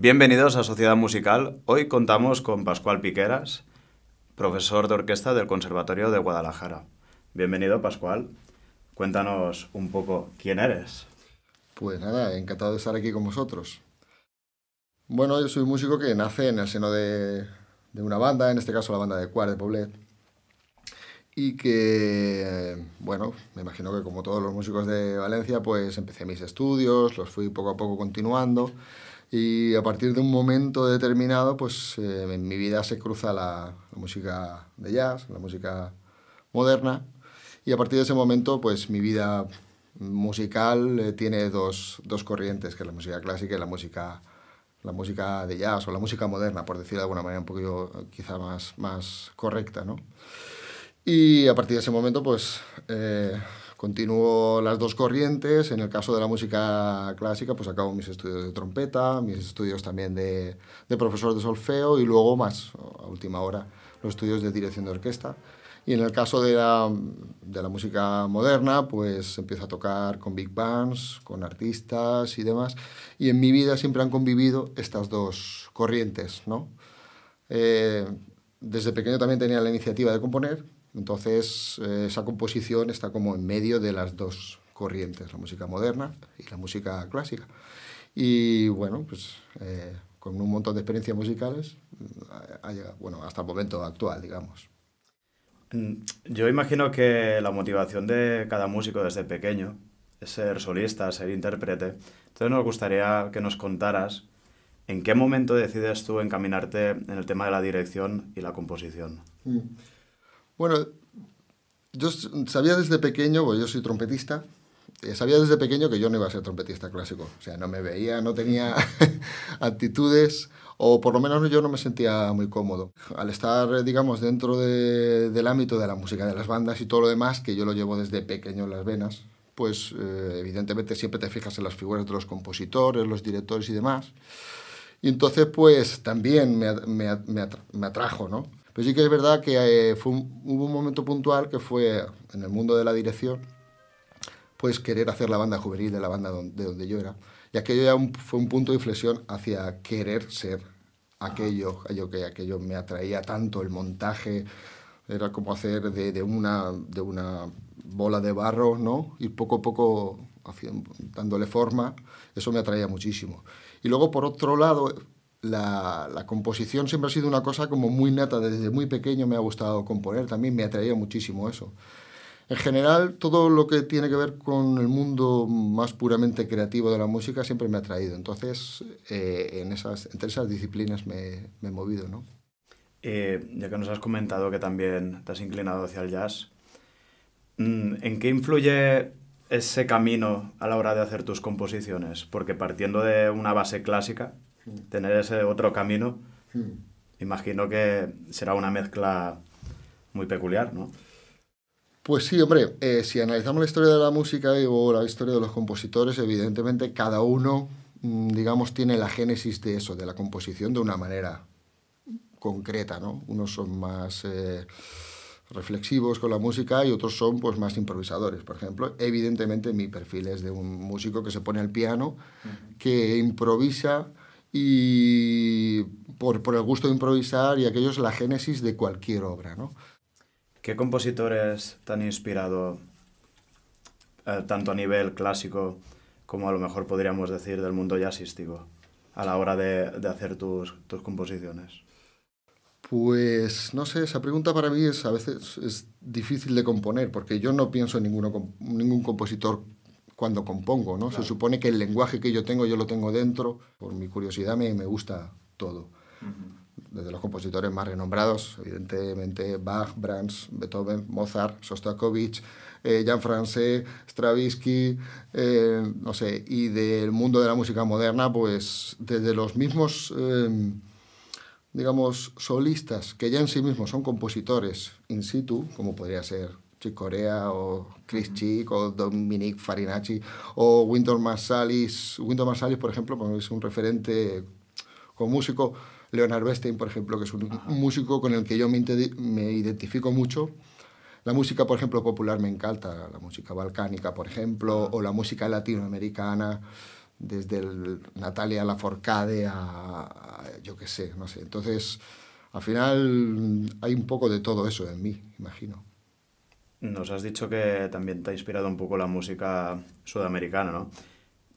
Bienvenidos a Sociedad Musical. Hoy contamos con Pascual Piqueras, profesor de orquesta del Conservatorio de Guadalajara. Bienvenido, Pascual. Cuéntanos un poco quién eres. Pues nada, encantado de estar aquí con vosotros. Bueno, yo soy músico que nace en el seno de, una banda, en este caso la banda de Cuart de Poblet, y que, eh, bueno, me imagino que como todos los músicos de Valencia, pues empecé mis estudios, los fui poco a poco continuando y a partir de un momento determinado, pues eh, en mi vida se cruza la, música de jazz, la música moderna, y a partir de ese momento, pues mi vida musical eh, tiene dos, dos, corrientes, que es la música clásica y la música, la música de jazz, o la música moderna, por decirlo de alguna manera un poquito quizá más, más correcta, ¿no? Y a partir de ese momento, pues... Eh, Continúo las dos corrientes. En el caso de la música clásica, pues acabo mis estudios de trompeta, mis estudios también de, profesor de solfeo y luego más, a última hora, los estudios de dirección de orquesta. Y en el caso de la, música moderna, pues empiezo a tocar con big bands, con artistas y demás. Y en mi vida siempre han convivido estas dos corrientes, ¿no? Eh, desde pequeño también tenía la iniciativa de componer, entonces, eh, esa composición está como en medio de las dos corrientes, la música moderna y la música clásica. Y bueno, pues eh, con un montón de experiencias musicales, mm, ha bueno, hasta el momento actual, digamos. Mm, yo imagino que la motivación de cada músico desde pequeño es ser solista, ser intérprete. Entonces nos gustaría que nos contaras en qué momento decides tú encaminarte en el tema de la dirección y la composición. Mm. Bueno, yo sabía desde pequeño, porque yo soy trompetista, eh, sabía desde pequeño que yo no iba a ser trompetista clásico. O sea, no me veía, no tenía actitudes, o por lo menos yo no me sentía muy cómodo. Al estar, digamos, dentro del ámbito de la música, de las bandas y todo lo demás, que yo lo llevo desde pequeño en las venas, pues eh, evidentemente siempre te fijas en las figuras de los compositores, los directores y demás. Y entonces, pues también me, me atrajo, ¿no? Pero pues sí que es verdad que eh, fue un, hubo un momento puntual que fue en el mundo de la dirección, pues querer hacer la banda juvenil de la banda de donde yo era. Y aquello ya fue un punto de inflexión hacia querer ser aquello, aquello que aquello me atraía tanto, el montaje, era como hacer de, una, de una bola de barro, ¿no? Y poco a poco dándole forma, eso me atraía muchísimo. Y luego, por otro lado, la, composición siempre ha sido una cosa como muy neta, desde muy pequeño me ha gustado componer, también me ha traído muchísimo eso. En general, todo lo que tiene que ver con el mundo más puramente creativo de la música siempre me ha atraído. Entonces, eh, en esas, entre esas disciplinas me, he movido, ¿no? Eh, ya que nos has comentado que también te has inclinado hacia el jazz, mm, ¿en qué influye ese camino a la hora de hacer tus composiciones? Porque partiendo de una base clásica, tener ese otro camino, hmm. imagino que será una mezcla muy peculiar, ¿no? Pues sí, hombre, eh, si analizamos la historia de la música o la historia de los compositores, evidentemente cada uno, mm, digamos, tiene la génesis de eso, de la composición de una manera concreta, ¿no? Unos son más eh, reflexivos con la música y otros son pues, más improvisadores, por ejemplo. Evidentemente mi perfil es de un músico que se pone al piano, que improvisa y por, el gusto de improvisar y aquello es la génesis de cualquier obra. ¿no? ¿Qué compositores te han inspirado eh, tanto a nivel clásico como a lo mejor podríamos decir del mundo jazzístico a la hora de, hacer tus, composiciones? Pues no sé, esa pregunta para mí es a veces es difícil de componer, porque yo no pienso en ningún compositor cuando compongo, ¿no? Se supone que el lenguaje que yo tengo, yo lo tengo dentro, por mi curiosidad me, me gusta todo. Desde los compositores más renombrados, evidentemente Bach, Brahms, Beethoven, Mozart, Sostakovich, eh, Jean Francais, Stravinsky, eh, no sé, y del mundo de la música moderna, pues desde los mismos... Em, digamos, solistas que ya en sí mismos son compositores in situ, como podría ser Chick Corea o Chris Chick o Dominic Farinacci o winter Marsalis. Winter Marsalis, por ejemplo, es un referente con músico. Leonard Bestein, por ejemplo, que es un músico con el que yo me, identifico mucho. La música, por ejemplo, popular me encanta, la música balcánica, por ejemplo, o la música latinoamericana, desde el Natalia Laforcade a, a yo qué sé, no sé. Entonces, al final hay un poco de todo eso en mí, imagino. Nos has dicho que también te ha inspirado un poco la música sudamericana, ¿no?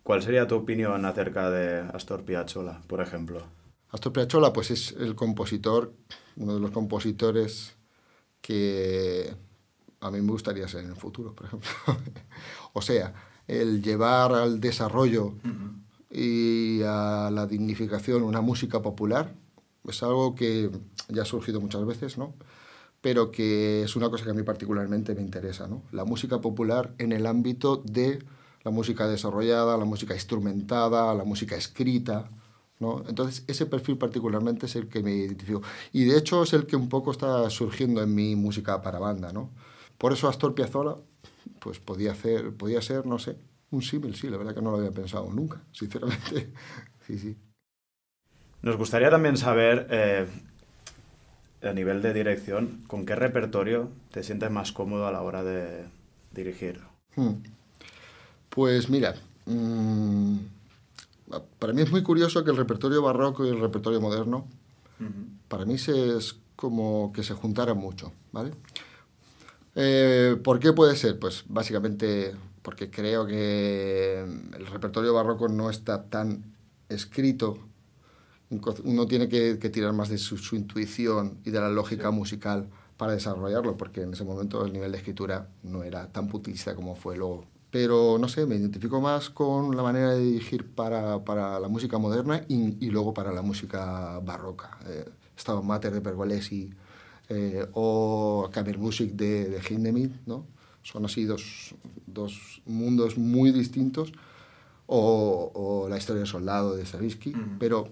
¿Cuál sería tu opinión acerca de Astor Piazzolla, por ejemplo? Astor Piazzolla, pues es el compositor, uno de los compositores que a mí me gustaría ser en el futuro, por ejemplo. o sea, el llevar al desarrollo y a la dignificación una música popular es algo que ya ha surgido muchas veces, ¿no? pero que es una cosa que a mí particularmente me interesa. ¿no? La música popular en el ámbito de la música desarrollada, la música instrumentada, la música escrita. ¿no? Entonces, ese perfil particularmente es el que me identifico. Y de hecho es el que un poco está surgiendo en mi música para banda. ¿no? Por eso Astor Piazzolla pues, podía, hacer, podía ser, no sé, un símil, sí, la verdad que no lo había pensado nunca, sinceramente. sí, sí. Nos gustaría también saber eh, a nivel de dirección, ¿con qué repertorio te sientes más cómodo a la hora de dirigir? Hmm. Pues mira, mm, para mí es muy curioso que el repertorio barroco y el repertorio moderno, para mí es como que se juntaran mucho, ¿vale? Eh, ¿Por qué puede ser? Pues básicamente porque creo que el repertorio barroco no está tan escrito uno tiene que, tirar más de su, intuición y de la lógica musical para desarrollarlo, porque en ese momento el nivel de escritura no era tan putista como fue luego. Pero no sé, me identifico más con la manera de dirigir para, la música moderna y, luego para la música barroca. Eh, estaba Mater de Pergolesi eh, o Music Music de Hindemith, ¿no? Son así dos, mundos muy distintos. O, la historia del soldado de Stravinsky, pero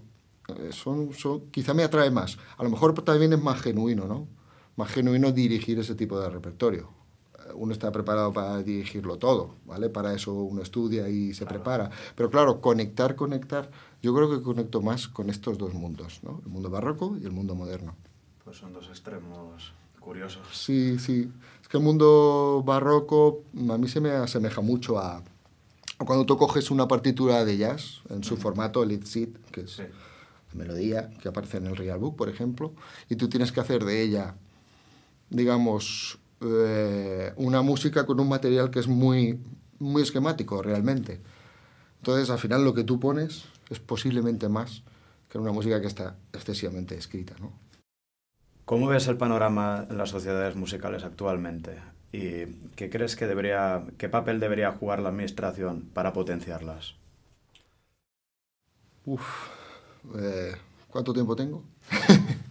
eh, son, quizá me atrae más. A lo mejor también es más genuino, ¿no? Más genuino dirigir ese tipo de repertorio. Eh, uno está preparado para dirigirlo todo, ¿vale? Para eso uno estudia y se prepara. Pero claro, conectar, conectar, yo creo que conecto más con estos dos mundos, ¿no? El mundo barroco y el mundo moderno. Pues son dos extremos curiosos. Sí, sí. Es que el mundo barroco mm, a mí se me asemeja mucho a cuando tú coges una partitura de jazz en su formato lead sheet, que es melodía que aparece en el Real Book, por ejemplo, y tú tienes que hacer de ella, digamos, eh, una música con un material que es muy, muy esquemático realmente. Entonces, al final, lo que tú pones es posiblemente más que una música que está excesivamente escrita. ¿no? ¿Cómo ves el panorama en las sociedades musicales actualmente? ¿Y qué crees que debería, qué papel debería jugar la administración para potenciarlas? Uf, eh, ¿Cuánto tiempo tengo?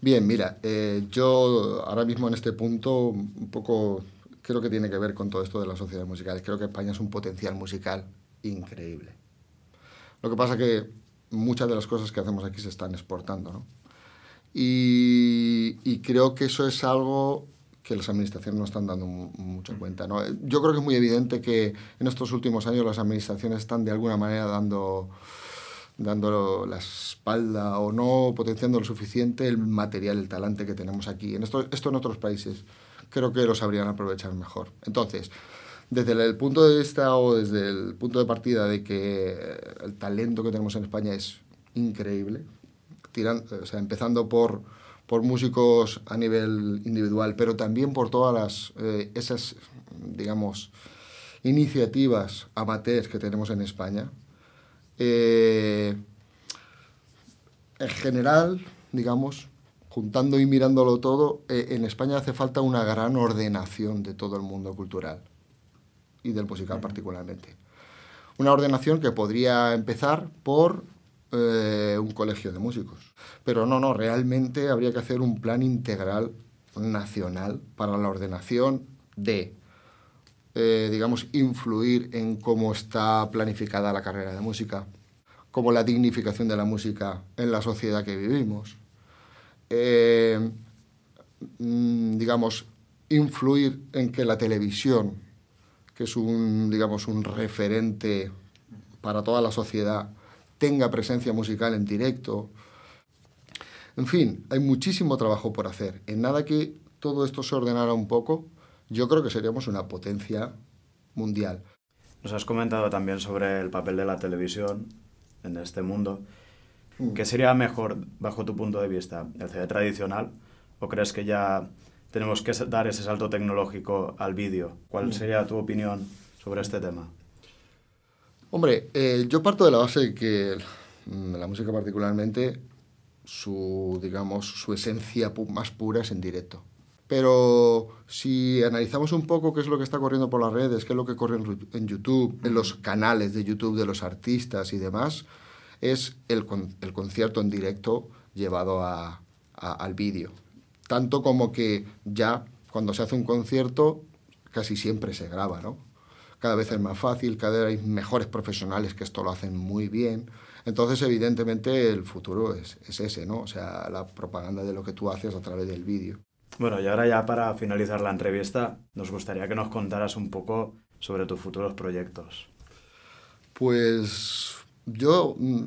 Bien, mira, eh, yo ahora mismo en este punto un poco creo que tiene que ver con todo esto de las sociedades musicales. Creo que España es un potencial musical increíble. Lo que pasa que muchas de las cosas que hacemos aquí se están exportando, ¿no? Y, y creo que eso es algo que las administraciones no están dando mucha mm. cuenta. ¿no? Yo creo que es muy evidente que en estos últimos años las administraciones están de alguna manera dando dando la espalda o no, potenciando lo suficiente el material, el talante que tenemos aquí. En esto, en otros países creo que lo sabrían aprovechar mejor. Entonces, desde el punto de vista o desde el punto de partida de que el talento que tenemos en España es increíble, o sea, empezando por, músicos a nivel individual, pero también por todas eh, esas, digamos, iniciativas amateurs que tenemos en España, eh, en general, digamos, juntando y mirándolo todo, eh, en España hace falta una gran ordenación de todo el mundo cultural y del musical particularmente. Una ordenación que podría empezar por eh, un colegio de músicos. Pero no, no, realmente habría que hacer un plan integral nacional para la ordenación de eh, digamos, influir en cómo está planificada la carrera de música, como la dignificación de la música en la sociedad que vivimos. Eh, mm, digamos, influir en que la televisión, que es un, digamos, un referente para toda la sociedad, tenga presencia musical en directo. En fin, hay muchísimo trabajo por hacer. En nada que todo esto se ordenara un poco, yo creo que seríamos una potencia mundial. Nos has comentado también sobre el papel de la televisión en este mundo. Mm. ¿Qué sería mejor, bajo tu punto de vista, el CD tradicional? ¿O crees que ya tenemos que dar ese salto tecnológico al vídeo? ¿Cuál mm. sería tu opinión sobre este tema? Hombre, eh, yo parto de la base mm, de que la música particularmente, su, digamos, su esencia más pura es en directo. Pero si analizamos un poco qué es lo que está corriendo por las redes, qué es lo que corre en, YouTube, en los canales de YouTube de los artistas y demás, es el, concierto en directo llevado al vídeo. Tanto como que ya cuando se hace un concierto casi siempre se graba, ¿no? Cada vez es más fácil, cada vez hay mejores profesionales que esto lo hacen muy bien. Entonces, evidentemente, el futuro es, es ese, ¿no? O sea, la propaganda de lo que tú haces a través del vídeo. Bueno, y ahora ya para finalizar la entrevista, nos gustaría que nos contaras un poco sobre tus futuros proyectos. Pues yo, mm,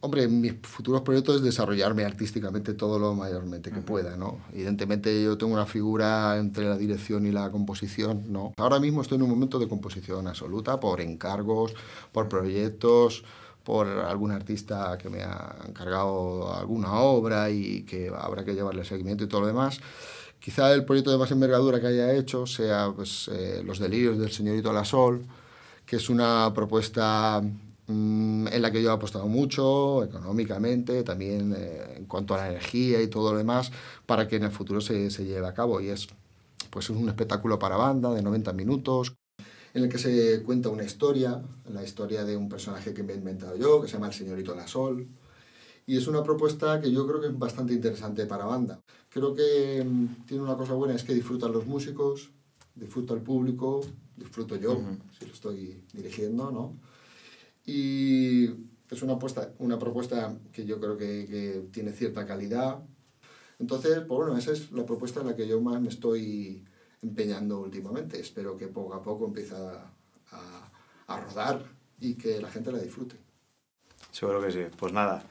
hombre, mis futuros proyectos es desarrollarme artísticamente todo lo mayormente que pueda, ¿no? Evidentemente yo tengo una figura entre la dirección y la composición, ¿no? Ahora mismo estoy en un momento de composición absoluta por encargos, por proyectos, por algún artista que me ha encargado alguna obra y que habrá que llevarle seguimiento y todo lo demás. Quizá el proyecto de más envergadura que haya hecho sea pues, eh, Los Delirios del Señorito La Sol, que es una propuesta mm, en la que yo he apostado mucho, económicamente, también eh, en cuanto a la energía y todo lo demás, para que en el futuro se, se lleve a cabo. Y es pues, un espectáculo para banda de 90 minutos en el que se cuenta una historia, la historia de un personaje que me he inventado yo, que se llama el señorito La Sol. Y es una propuesta que yo creo que es bastante interesante para banda. Creo que mm, tiene una cosa buena, es que disfrutan los músicos, disfruta el público, disfruto yo, si lo estoy dirigiendo, ¿no? Y es una, apuesta, una propuesta que yo creo que, que tiene cierta calidad. Entonces, pues bueno, esa es la propuesta en la que yo más me estoy empeñando últimamente. Espero que poco a poco empiece a, a, rodar y que la gente la disfrute. Seguro que sí. Pues nada,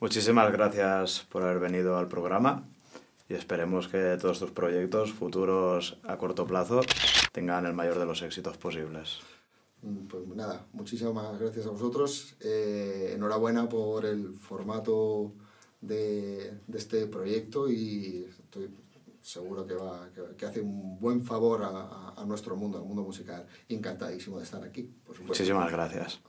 muchísimas gracias por haber venido al programa y esperemos que todos tus proyectos futuros a corto plazo tengan el mayor de los éxitos posibles. Mm, pues nada, muchísimas gracias a vosotros. Eh, enhorabuena por el formato de, de este proyecto y estoy seguro que, va, hace un buen favor a, nuestro mundo, al mundo musical. Encantadísimo de estar aquí. Por supuesto. Muchísimas gracias.